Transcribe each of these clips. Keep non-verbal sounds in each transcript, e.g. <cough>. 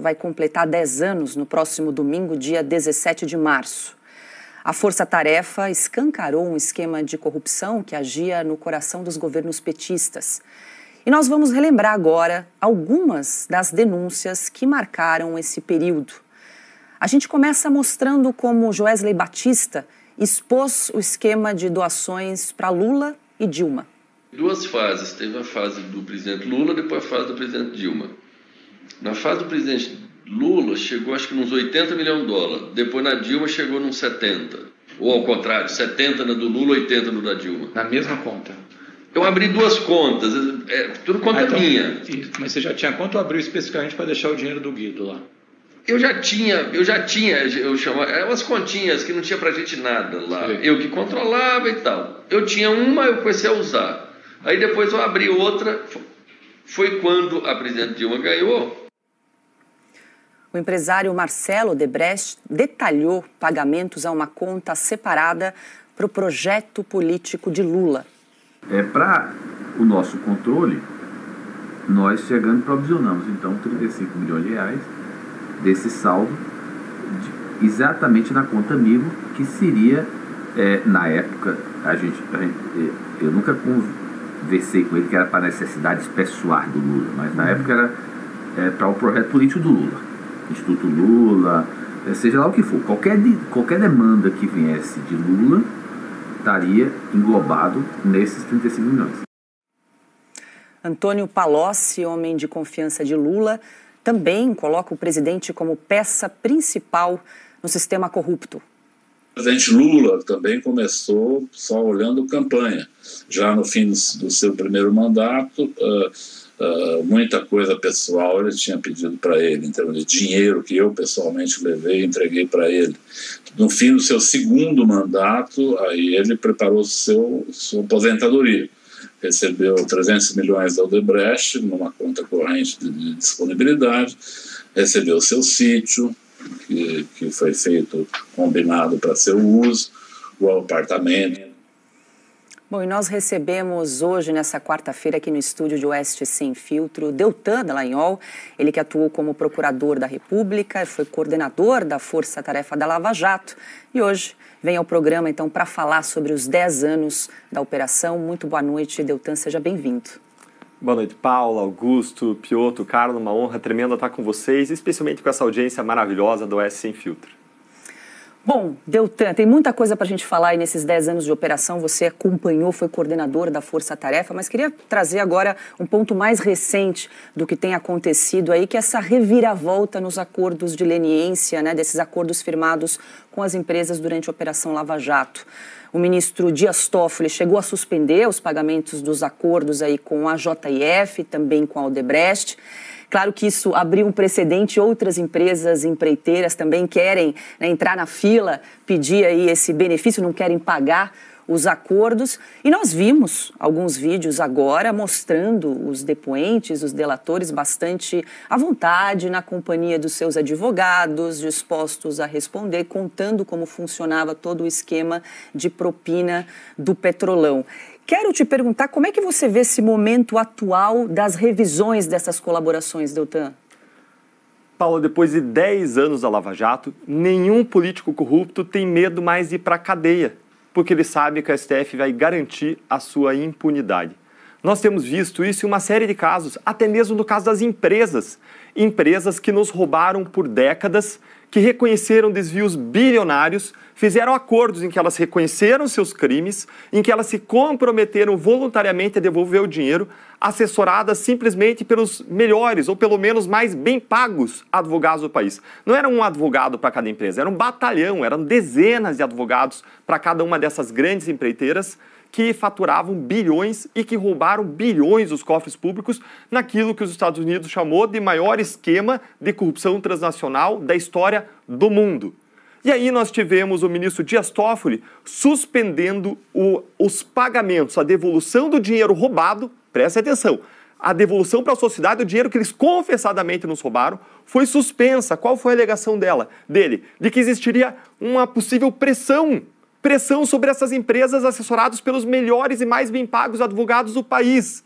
vai completar 10 anos no próximo domingo, dia 17 de março. A Força Tarefa escancarou um esquema de corrupção que agia no coração dos governos petistas. E nós vamos relembrar agora algumas das denúncias que marcaram esse período. A gente começa mostrando como Joesley Batista expôs o esquema de doações para Lula e Dilma. Duas fases. Teve a fase do presidente Lula, depois a fase do presidente Dilma. Na fase do presidente Lula, chegou acho que uns 80 milhões de dólares. Depois na Dilma chegou nos 70. Ou ao contrário, 70 na do Lula, 80 no da Dilma. Na mesma conta. Eu abri duas contas, é, tudo conta ah, então, minha. Mas você já tinha quanto abriu especificamente para deixar o dinheiro do Guido lá? Eu já tinha, eu já tinha, eu chamava, eram é umas continhas que não tinha pra gente nada lá. Sim. Eu que controlava e tal. Eu tinha uma, eu comecei a usar. Aí depois eu abri outra, foi quando a presidente Dilma ganhou, o empresário Marcelo Debrecht detalhou pagamentos a uma conta separada para o projeto político de Lula. É para o nosso controle, nós chegando provisionamos então 35 milhões de reais desse saldo de, exatamente na conta Amigo, que seria, é, na época, a gente, a gente, é, eu nunca conversei com ele que era para necessidades pessoais do Lula, mas na época era é, para o projeto político do Lula. Instituto Lula, eh, seja lá o que for, qualquer, qualquer demanda que viesse de Lula estaria englobado nesses 35 milhões. Antônio Palocci, homem de confiança de Lula, também coloca o presidente como peça principal no sistema corrupto. O presidente Lula também começou só olhando campanha. Já no fim do seu primeiro mandato, uh, Uh, muita coisa pessoal ele tinha pedido para ele, em termos de dinheiro que eu pessoalmente levei e entreguei para ele. No fim do seu segundo mandato, aí ele preparou seu sua aposentadoria. Recebeu 300 milhões da Odebrecht numa conta corrente de, de disponibilidade, recebeu seu sítio, que, que foi feito combinado para seu uso, o apartamento Bom, e nós recebemos hoje, nessa quarta-feira, aqui no estúdio de Oeste Sem Filtro, Deltan Dallagnol, ele que atuou como procurador da República, foi coordenador da Força Tarefa da Lava Jato e hoje vem ao programa, então, para falar sobre os 10 anos da operação. Muito boa noite, Deltan, seja bem-vindo. Boa noite, Paula, Augusto, Pioto, Carlos, uma honra tremenda estar com vocês, especialmente com essa audiência maravilhosa do Oeste Sem Filtro. Bom, Deltan, tem muita coisa para a gente falar aí nesses 10 anos de operação. Você acompanhou, foi coordenador da Força Tarefa, mas queria trazer agora um ponto mais recente do que tem acontecido aí, que é essa reviravolta nos acordos de leniência, né, desses acordos firmados com as empresas durante a Operação Lava Jato. O ministro Dias Toffoli chegou a suspender os pagamentos dos acordos aí com a JF, também com a Odebrecht. Claro que isso abriu um precedente, outras empresas empreiteiras também querem né, entrar na fila, pedir aí esse benefício, não querem pagar os acordos. E nós vimos alguns vídeos agora mostrando os depoentes, os delatores, bastante à vontade, na companhia dos seus advogados, dispostos a responder, contando como funcionava todo o esquema de propina do petrolão. Quero te perguntar como é que você vê esse momento atual das revisões dessas colaborações, Deltan? Paulo, depois de 10 anos da Lava Jato, nenhum político corrupto tem medo mais de ir para a cadeia, porque ele sabe que a STF vai garantir a sua impunidade. Nós temos visto isso em uma série de casos, até mesmo no caso das empresas. Empresas que nos roubaram por décadas que reconheceram desvios bilionários, fizeram acordos em que elas reconheceram seus crimes, em que elas se comprometeram voluntariamente a devolver o dinheiro, assessoradas simplesmente pelos melhores ou pelo menos mais bem pagos advogados do país. Não era um advogado para cada empresa, era um batalhão, eram dezenas de advogados para cada uma dessas grandes empreiteiras que faturavam bilhões e que roubaram bilhões dos cofres públicos naquilo que os Estados Unidos chamou de maior esquema de corrupção transnacional da história do mundo. E aí nós tivemos o ministro Dias Toffoli suspendendo o, os pagamentos, a devolução do dinheiro roubado, preste atenção, a devolução para a sociedade do dinheiro que eles confessadamente nos roubaram foi suspensa. Qual foi a alegação dela, dele? De que existiria uma possível pressão pressão sobre essas empresas assessorados pelos melhores e mais bem pagos advogados do país.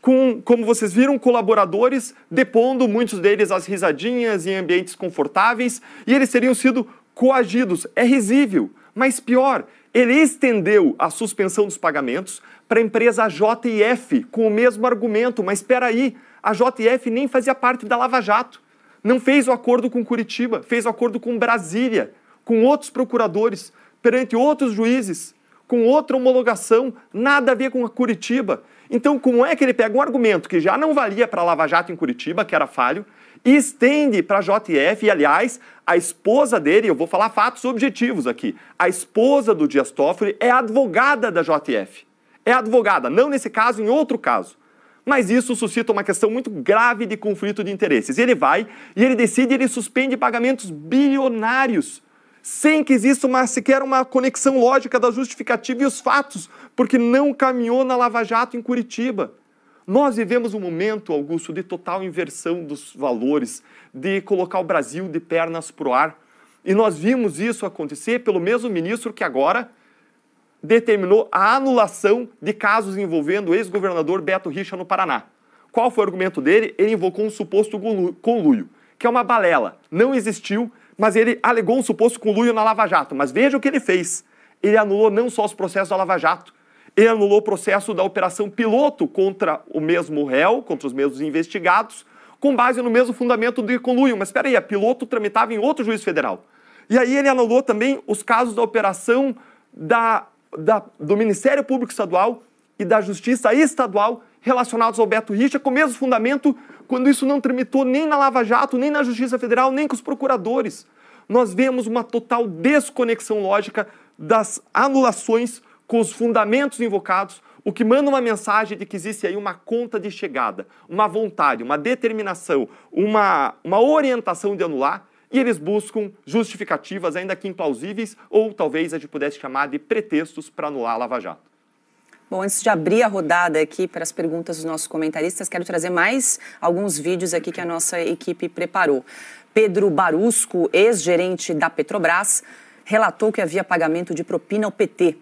Com, como vocês viram, colaboradores depondo muitos deles às risadinhas em ambientes confortáveis e eles teriam sido coagidos. É risível, mas pior, ele estendeu a suspensão dos pagamentos para a empresa JF com o mesmo argumento, mas espera aí, a JF nem fazia parte da Lava Jato. Não fez o acordo com Curitiba, fez o acordo com Brasília, com outros procuradores, perante outros juízes, com outra homologação, nada a ver com a Curitiba. Então, como é que ele pega um argumento que já não valia para Lava Jato em Curitiba, que era falho, e estende para a JF, e aliás, a esposa dele, eu vou falar fatos objetivos aqui, a esposa do Dias Toffoli é advogada da JF. É advogada, não nesse caso, em outro caso. Mas isso suscita uma questão muito grave de conflito de interesses. Ele vai e ele decide, ele suspende pagamentos bilionários sem que exista uma, sequer uma conexão lógica da justificativa e os fatos, porque não caminhou na Lava Jato em Curitiba. Nós vivemos um momento, Augusto, de total inversão dos valores, de colocar o Brasil de pernas para o ar. E nós vimos isso acontecer pelo mesmo ministro que agora determinou a anulação de casos envolvendo o ex-governador Beto Richa no Paraná. Qual foi o argumento dele? Ele invocou um suposto conluio, que é uma balela. Não existiu, mas ele alegou um suposto conluio na Lava Jato. Mas veja o que ele fez. Ele anulou não só os processos da Lava Jato, ele anulou o processo da operação piloto contra o mesmo réu, contra os mesmos investigados, com base no mesmo fundamento de conluio. Mas espera aí, a piloto tramitava em outro juiz federal. E aí ele anulou também os casos da operação da, da, do Ministério Público Estadual e da Justiça Estadual relacionados ao Beto Richa, com o mesmo fundamento quando isso não tramitou nem na Lava Jato, nem na Justiça Federal, nem com os procuradores. Nós vemos uma total desconexão lógica das anulações com os fundamentos invocados, o que manda uma mensagem de que existe aí uma conta de chegada, uma vontade, uma determinação, uma, uma orientação de anular, e eles buscam justificativas, ainda que implausíveis, ou talvez a gente pudesse chamar de pretextos para anular a Lava Jato. Bom, antes de abrir a rodada aqui para as perguntas dos nossos comentaristas, quero trazer mais alguns vídeos aqui que a nossa equipe preparou. Pedro Barusco, ex-gerente da Petrobras, relatou que havia pagamento de propina ao PT.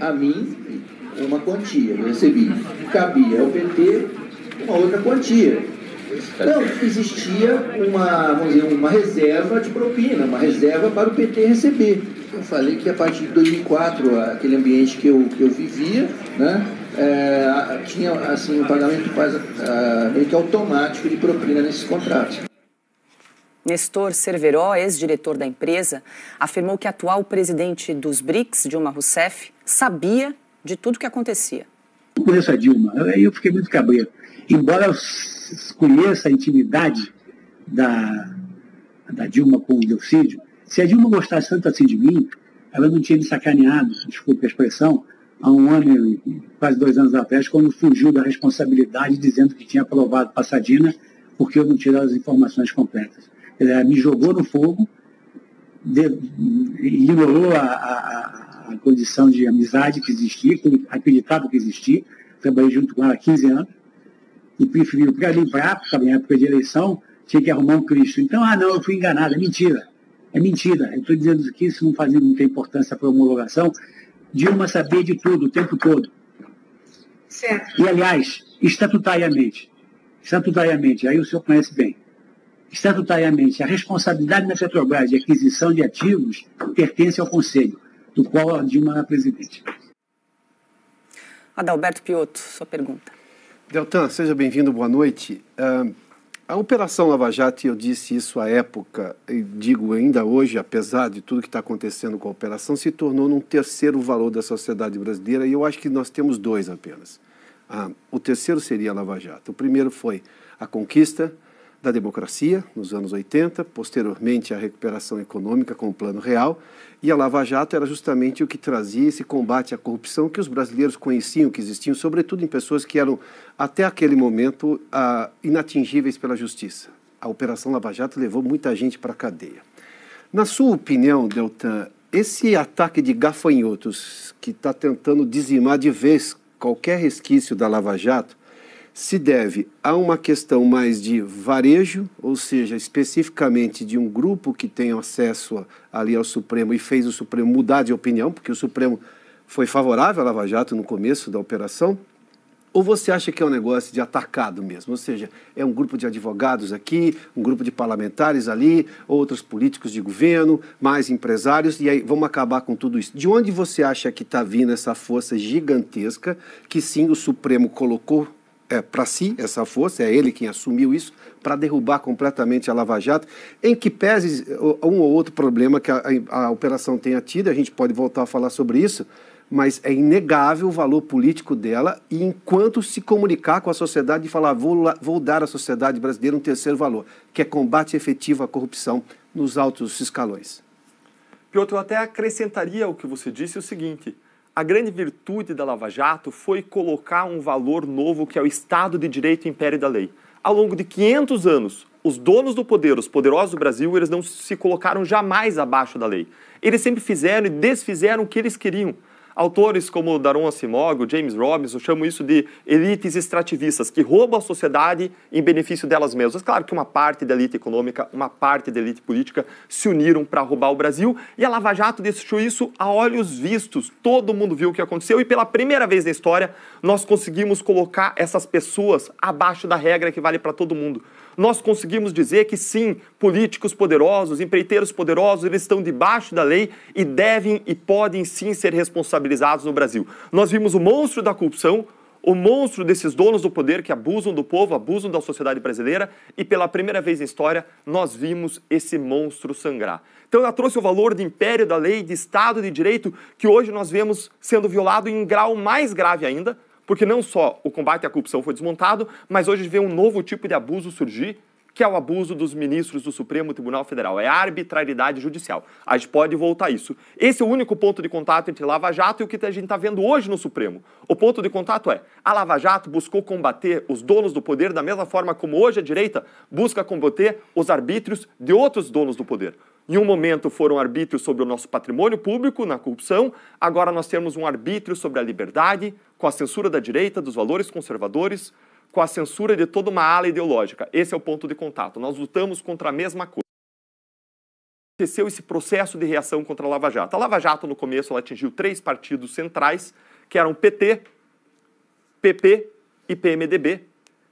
A mim, uma quantia eu né? recebi. Cabia ao PT uma outra quantia. Não, existia uma, vamos dizer, uma reserva de propina, uma reserva para o PT receber. Eu falei que a partir de 2004, aquele ambiente que eu, que eu vivia, né, é, tinha assim, um pagamento quase uh, meio que automático de propina nesses contratos. Nestor Cerveró, ex-diretor da empresa, afirmou que a atual presidente dos BRICS, Dilma Rousseff, sabia de tudo o que acontecia. Eu conheço a Dilma, aí eu fiquei muito cabreiro embora eu conheça a intimidade da, da Dilma com o Delcídio, se a Dilma gostasse tanto assim de mim, ela não tinha me sacaneado, desculpe a expressão, há um ano, quase dois anos atrás, quando fugiu da responsabilidade dizendo que tinha aprovado Passadina porque eu não tirava as informações completas. Ela me jogou no fogo, de, ignorou a, a, a, condição de amizade que existia, acreditava que existia, trabalhei junto com ela há 15 anos, e preferiu para livrar, ah, porque estava época de eleição, tinha que arrumar um Cristo. Então, ah, não, eu fui enganado, é mentira. É mentira. Eu estou dizendo que isso não, fazia, não tem importância para a homologação. Dilma sabia de tudo, o tempo todo. Certo. E, aliás, estatutariamente, estatutariamente, aí o senhor conhece bem, estatutariamente, a responsabilidade da Petrobras de aquisição de ativos pertence ao Conselho, do qual a Dilma era presidente. Adalberto Piotto, sua pergunta. Deltan, seja bem-vindo, boa noite. Uh, a Operação Lava Jato, eu disse isso à época, e digo ainda hoje, apesar de tudo que está acontecendo com a operação, se tornou um terceiro valor da sociedade brasileira, e eu acho que nós temos dois apenas. Uh, o terceiro seria a Lava Jato. O primeiro foi a conquista, da democracia, nos anos 80, posteriormente a recuperação econômica com o Plano Real, e a Lava Jato era justamente o que trazia esse combate à corrupção que os brasileiros conheciam, que existiam, sobretudo em pessoas que eram, até aquele momento, ah, inatingíveis pela justiça. A Operação Lava Jato levou muita gente para a cadeia. Na sua opinião, Deltan, esse ataque de gafanhotos que está tentando dizimar de vez qualquer resquício da Lava Jato se deve a uma questão mais de varejo, ou seja, especificamente de um grupo que tem acesso ali ao Supremo e fez o Supremo mudar de opinião, porque o Supremo foi favorável à Lava Jato no começo da operação. Ou você acha que é um negócio de atacado mesmo? Ou seja, é um grupo de advogados aqui, um grupo de parlamentares ali, outros políticos de governo, mais empresários, e aí vamos acabar com tudo isso. De onde você acha que está vindo essa força gigantesca que sim o Supremo colocou é, para si essa força, é ele quem assumiu isso, para derrubar completamente a Lava Jato, em que pese um ou outro problema que a, a, a, operação tenha tido, a gente pode voltar a falar sobre isso, mas é inegável o valor político dela e enquanto se comunicar com a sociedade e falar vou, vou dar à sociedade brasileira um terceiro valor, que é combate efetivo à corrupção nos altos escalões. Piotr, eu até acrescentaria o que você disse o seguinte, a grande virtude da Lava Jato foi colocar um valor novo que é o Estado de Direito e Império da Lei. Ao longo de 500 anos, os donos do poder, os poderosos do Brasil, eles não se colocaram jamais abaixo da lei. Eles sempre fizeram e desfizeram o que eles queriam. Autores como Daron Asimov, James Robinson chamam isso de elites extrativistas, que roubam a sociedade em benefício delas mesmas. Claro que uma parte da elite econômica, uma parte da elite política se uniram para roubar o Brasil e a Lava Jato deixou isso a olhos vistos. Todo mundo viu o que aconteceu e pela primeira vez na história nós conseguimos colocar essas pessoas abaixo da regra que vale para todo mundo nós conseguimos dizer que sim, políticos poderosos, empreiteiros poderosos, eles estão debaixo da lei e devem e podem sim ser responsabilizados no Brasil. Nós vimos o monstro da corrupção, o monstro desses donos do poder que abusam do povo, abusam da sociedade brasileira, e pela primeira vez na história nós vimos esse monstro sangrar. Então ela trouxe o valor do império da lei, de Estado de Direito, que hoje nós vemos sendo violado em grau mais grave ainda, porque não só o combate à corrupção foi desmontado, mas hoje vê um novo tipo de abuso surgir, que é o abuso dos ministros do Supremo Tribunal Federal. É a arbitrariedade judicial. A gente pode voltar a isso. Esse é o único ponto de contato entre Lava Jato e o que a gente está vendo hoje no Supremo. O ponto de contato é: a Lava Jato buscou combater os donos do poder da mesma forma como hoje a direita busca combater os arbítrios de outros donos do poder. Em um momento foram arbítrios sobre o nosso patrimônio público, na corrupção, agora nós temos um arbítrio sobre a liberdade, com a censura da direita, dos valores conservadores, com a censura de toda uma ala ideológica. Esse é o ponto de contato. Nós lutamos contra a mesma coisa. Aconteceu esse processo de reação contra a Lava Jato. A Lava Jato, no começo, atingiu três partidos centrais, que eram PT, PP e PMDB.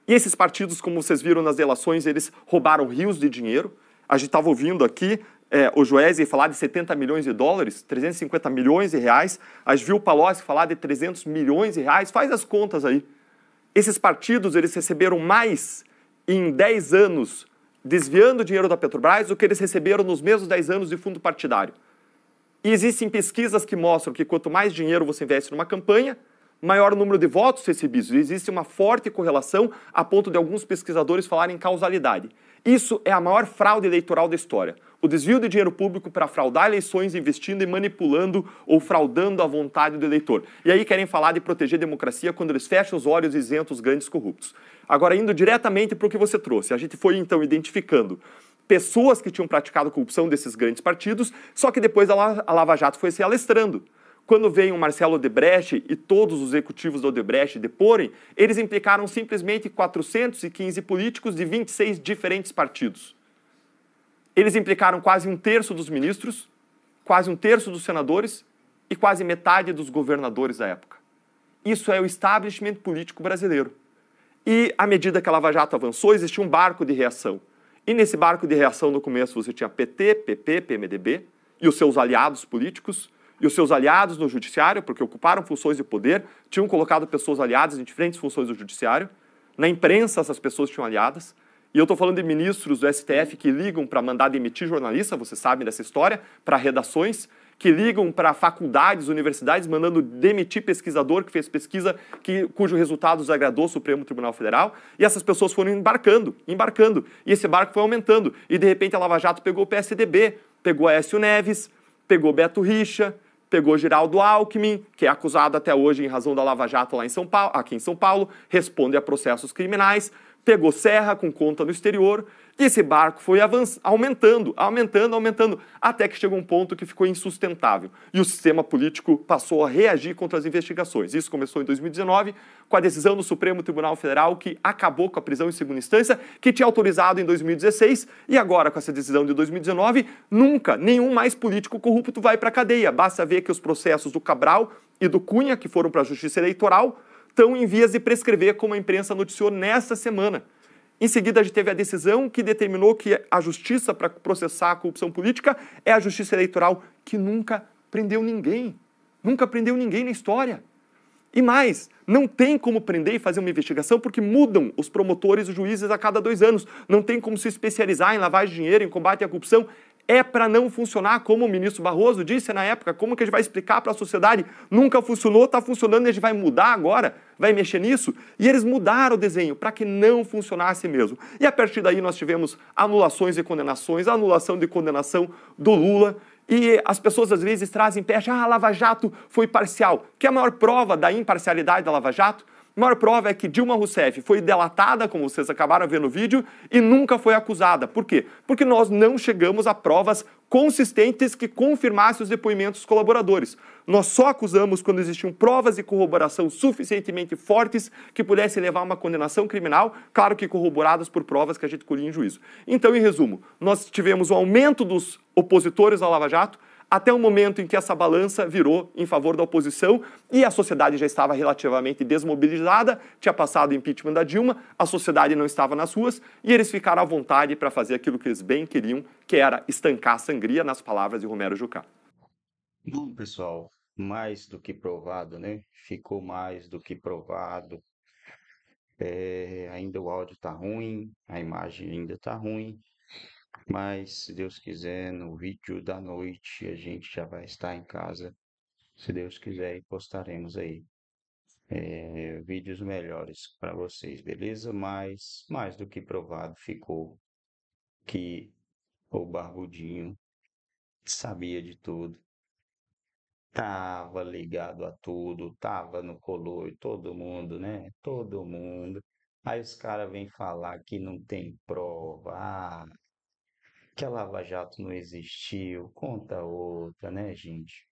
E esses partidos, como vocês viram nas relações, eles roubaram rios de dinheiro. A gente estava ouvindo aqui é, o Joesley falar de 70 milhões de dólares, 350 milhões de reais, as Vil Palocci falar de 300 milhões de reais, faz as contas aí. Esses partidos, eles receberam mais em 10 anos desviando dinheiro da Petrobras do que eles receberam nos mesmos 10 anos de fundo partidário. E existem pesquisas que mostram que quanto mais dinheiro você investe numa campanha, maior número de votos recebidos. Existe uma forte correlação a ponto de alguns pesquisadores falarem causalidade. Isso é a maior fraude eleitoral da história. O desvio de dinheiro público para fraudar eleições investindo e manipulando ou fraudando a vontade do eleitor. E aí querem falar de proteger a democracia quando eles fecham os olhos e isentam os grandes corruptos. Agora, indo diretamente para o que você trouxe, a gente foi então identificando pessoas que tinham praticado corrupção desses grandes partidos, só que depois a Lava Jato foi se alestrando. Quando veio o Marcelo Odebrecht e todos os executivos da Odebrecht deporem, eles implicaram simplesmente 415 políticos de 26 diferentes partidos. Eles implicaram quase um terço dos ministros, quase um terço dos senadores e quase metade dos governadores da época. Isso é o establishment político brasileiro. E à medida que a Lava Jato avançou, existia um barco de reação. E nesse barco de reação, no começo, você tinha PT, PP, PMDB e os seus aliados políticos, e os seus aliados no judiciário, porque ocuparam funções de poder, tinham colocado pessoas aliadas em diferentes funções do judiciário. Na imprensa, essas pessoas tinham aliadas. E eu estou falando de ministros do STF que ligam para mandar demitir jornalista, vocês sabem dessa história, para redações, que ligam para faculdades, universidades, mandando demitir pesquisador que fez pesquisa que, cujo resultado agradou o Supremo Tribunal Federal. E essas pessoas foram embarcando, embarcando. E esse barco foi aumentando. E de repente a Lava Jato pegou o PSDB, pegou Aécio Neves, pegou Beto Richa, pegou Geraldo Alckmin, que é acusado até hoje em razão da Lava Jato lá em São Paulo, aqui em São Paulo, responde a processos criminais, pegou Serra com conta no exterior e esse barco foi aumentando, aumentando, aumentando, até que chegou um ponto que ficou insustentável. E o sistema político passou a reagir contra as investigações. Isso começou em 2019, com a decisão do Supremo Tribunal Federal que acabou com a prisão em segunda instância, que tinha autorizado em 2016, e agora com essa decisão de 2019, nunca nenhum mais político corrupto vai para a cadeia. Basta ver que os processos do Cabral e do Cunha, que foram para a Justiça Eleitoral, estão em vias de prescrever, como a imprensa noticiou nesta semana. Em seguida, a gente teve a decisão que determinou que a justiça para processar a corrupção política é a justiça eleitoral que nunca prendeu ninguém. Nunca prendeu ninguém na história. E mais, não tem como prender e fazer uma investigação porque mudam os promotores e os juízes a cada dois anos. Não tem como se especializar em lavagem de dinheiro, em combate à corrupção é para não funcionar, como o ministro Barroso disse na época. Como que a gente vai explicar para a sociedade? Nunca funcionou, está funcionando, a gente vai mudar agora? Vai mexer nisso? E eles mudaram o desenho para que não funcionasse mesmo. E a partir daí nós tivemos anulações e condenações, anulação de condenação do Lula. E as pessoas às vezes trazem peste, ah, a Lava Jato foi parcial. Que é a maior prova da imparcialidade da Lava Jato? A maior prova é que Dilma Rousseff foi delatada, como vocês acabaram de ver no vídeo, e nunca foi acusada. Por quê? Porque nós não chegamos a provas consistentes que confirmassem os depoimentos dos colaboradores. Nós só acusamos quando existiam provas e corroboração suficientemente fortes que pudessem levar a uma condenação criminal, claro que corroboradas por provas que a gente colhia em juízo. Então, em resumo, nós tivemos um aumento dos opositores à Lava Jato, até o momento em que essa balança virou em favor da oposição e a sociedade já estava relativamente desmobilizada, tinha passado o impeachment da Dilma, a sociedade não estava nas ruas e eles ficaram à vontade para fazer aquilo que eles bem queriam, que era estancar a sangria, nas palavras de Romero Jucá. Bom, pessoal, mais do que provado, né? Ficou mais do que provado. É, ainda o áudio está ruim, a imagem ainda está ruim, mas, se Deus quiser, no vídeo da noite a gente já vai estar em casa, se Deus quiser, e postaremos aí é, vídeos melhores para vocês, beleza? Mas, mais do que provado ficou que o Barbudinho sabia de tudo, tava ligado a tudo, tava no color, todo mundo, né? Todo mundo. Aí os caras vêm falar que não tem prova, ah, que a Lava Jato não existiu, conta outra, né, gente?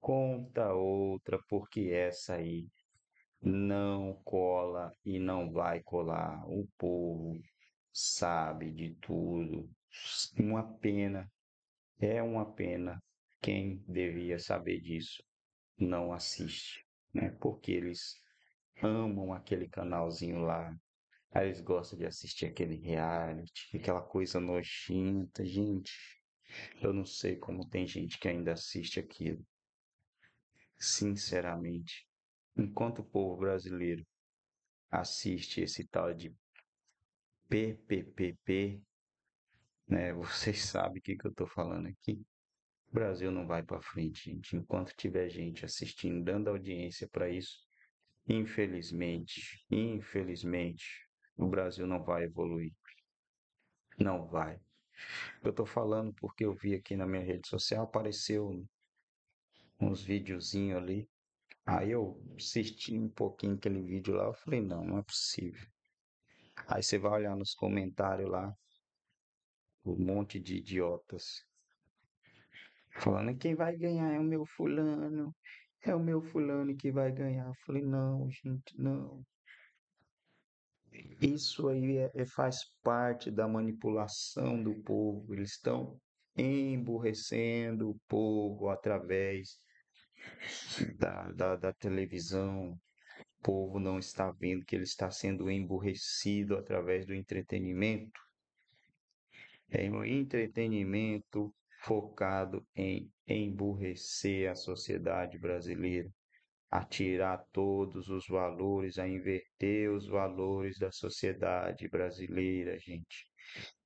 Conta outra, porque essa aí não cola e não vai colar. O povo sabe de tudo. Uma pena, é uma pena. Quem devia saber disso não assiste, né? Porque eles amam aquele canalzinho lá, Aí eles gostam de assistir aquele reality, aquela coisa nojenta, gente. Eu não sei como tem gente que ainda assiste aquilo. Sinceramente, enquanto o povo brasileiro assiste esse tal de PPPP, né? <laughs> Vocês sabem o que, que eu tô falando aqui. O Brasil não vai para frente, gente. Enquanto tiver gente assistindo, dando audiência para isso, infelizmente, infelizmente, o uhum. Brasil não vai evoluir. Não vai. Eu estou falando porque eu vi aqui na minha rede social, apareceu uns videozinhos ali. Aí eu assisti um pouquinho aquele vídeo lá, eu falei, não, não é possível. Aí você vai olhar nos comentários lá, um monte de idiotas. Falando, quem vai ganhar é o meu fulano, é o meu fulano que vai ganhar. Eu falei, não, gente, não. Isso aí é, é, faz parte da manipulação do povo. Eles estão emburrecendo o povo através da, da, da televisão. O povo não está vendo que ele está sendo emburrecido através do entretenimento. É um entretenimento focado em emburrecer a sociedade brasileira a tirar todos os valores, a inverter os valores da sociedade brasileira, gente.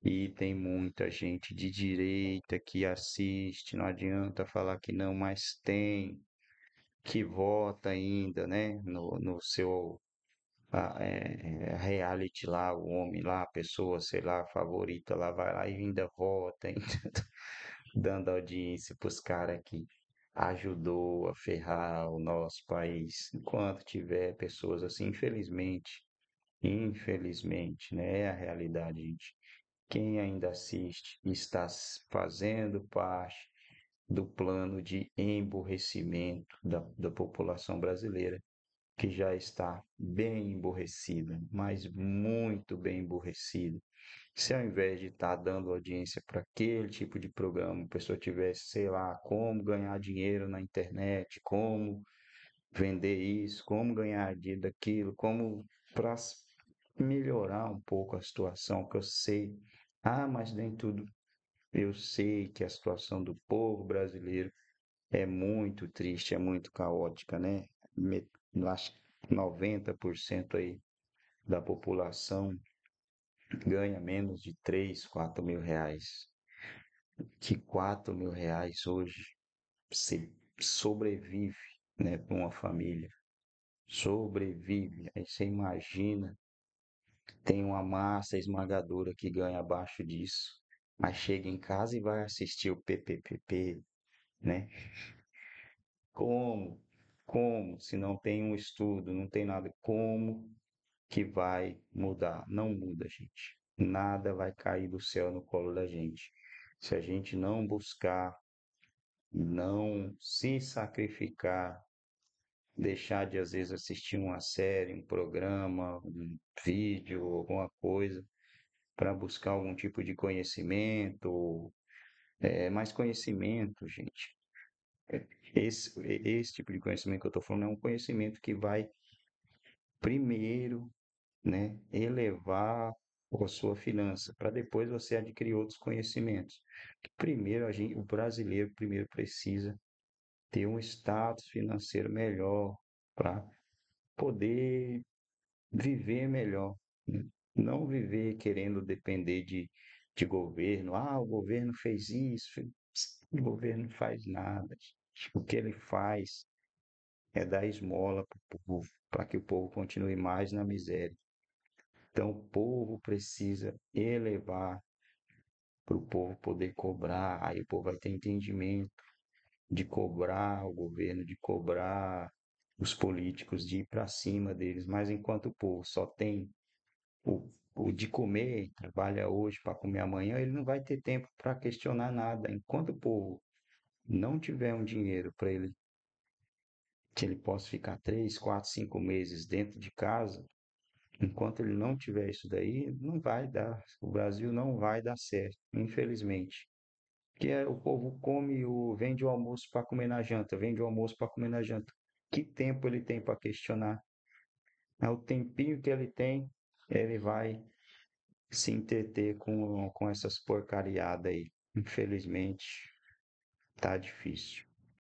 E tem muita gente de direita que assiste, não adianta falar que não, mas tem que vota ainda, né, no, no seu a, é, reality lá, o homem lá, a pessoa, sei lá, favorita lá, vai lá e ainda vota, <laughs> ainda dando audiência pros caras aqui ajudou a ferrar o nosso país. Enquanto tiver pessoas assim, infelizmente, infelizmente, né, é a realidade, gente. Quem ainda assiste está fazendo parte do plano de emborrecimento da, da população brasileira, que já está bem emborrecida, mas muito bem emborrecida se ao invés de estar tá dando audiência para aquele tipo de programa, a pessoa tivesse, sei lá, como ganhar dinheiro na internet, como vender isso, como ganhar dinheiro daquilo, como para melhorar um pouco a situação que eu sei. Ah, mas nem tudo. Eu sei que a situação do povo brasileiro é muito triste, é muito caótica, né? Acho que 90% aí da população ganha menos de 3, 4 mil reais. Que 4 mil reais hoje você sobrevive né, para uma família. Sobrevive. Aí você imagina, tem uma massa esmagadora que ganha abaixo disso, mas chega em casa e vai assistir o PPPP, né? Como? Como? Se não tem um estudo, não tem nada. Como que vai mudar. Não muda, gente. Nada vai cair do céu no colo da gente. Se a gente não buscar, não se sacrificar, deixar de às vezes assistir uma série, um programa, um vídeo, alguma coisa, para buscar algum tipo de conhecimento, é, mais conhecimento, gente. É, esse, esse tipo de conhecimento que eu estou falando é um conhecimento que vai primeiro né, elevar a sua finança, para depois você adquirir outros conhecimentos. Primeiro, a gente, o brasileiro primeiro precisa ter um status financeiro melhor para poder viver melhor, né? não viver querendo depender de, de governo. Ah, o governo fez isso, o governo não faz nada. O que ele faz é dar esmola para o povo, para que o povo continue mais na miséria. Então, o povo precisa elevar para o povo poder cobrar, aí o povo vai ter entendimento de cobrar o governo, de cobrar os políticos, de ir para cima deles. Mas enquanto o povo só tem o, o de comer, trabalha hoje para comer amanhã, ele não vai ter tempo para questionar nada. Enquanto o povo não tiver um dinheiro para ele, que ele possa ficar três, quatro, cinco meses dentro de casa, Enquanto ele não tiver isso daí, não vai dar, o Brasil não vai dar certo, infelizmente. Que o povo come o vende o almoço para comer na janta, vende o almoço para comer na janta. Que tempo ele tem para questionar? É o tempinho que ele tem, ele vai se entreter com, com essas porcariadas aí. Infelizmente, tá difícil.